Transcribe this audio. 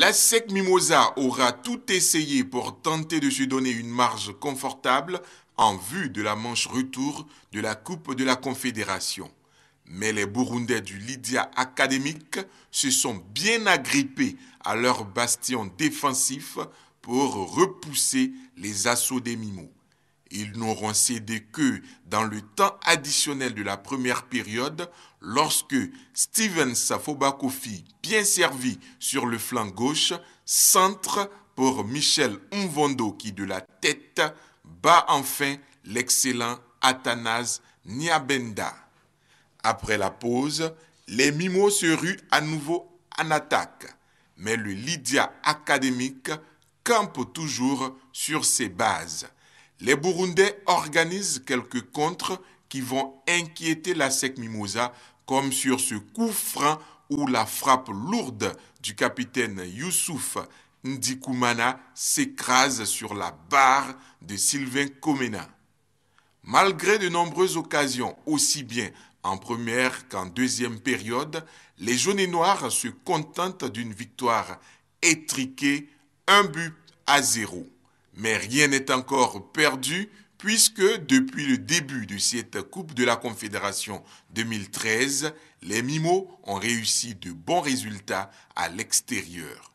La SEC Mimosa aura tout essayé pour tenter de se donner une marge confortable en vue de la manche retour de la Coupe de la Confédération. Mais les Burundais du Lydia académique se sont bien agrippés à leur bastion défensif pour repousser les assauts des Mimos. Ils n'auront cédé que dans le temps additionnel de la première période, lorsque Steven Safobakofi, bien servi sur le flanc gauche, centre pour Michel Mvondo qui de la tête bat enfin l'excellent Athanase Niabenda. Après la pause, les Mimos se ruent à nouveau en attaque, mais le Lydia académique campe toujours sur ses bases. Les Burundais organisent quelques contres qui vont inquiéter la SEC Mimosa, comme sur ce coup franc où la frappe lourde du capitaine Youssouf Ndikoumana s'écrase sur la barre de Sylvain Komena. Malgré de nombreuses occasions, aussi bien en première qu'en deuxième période, les jaunes et noirs se contentent d'une victoire étriquée, un but à zéro. Mais rien n'est encore perdu puisque depuis le début de cette Coupe de la Confédération 2013, les Mimos ont réussi de bons résultats à l'extérieur.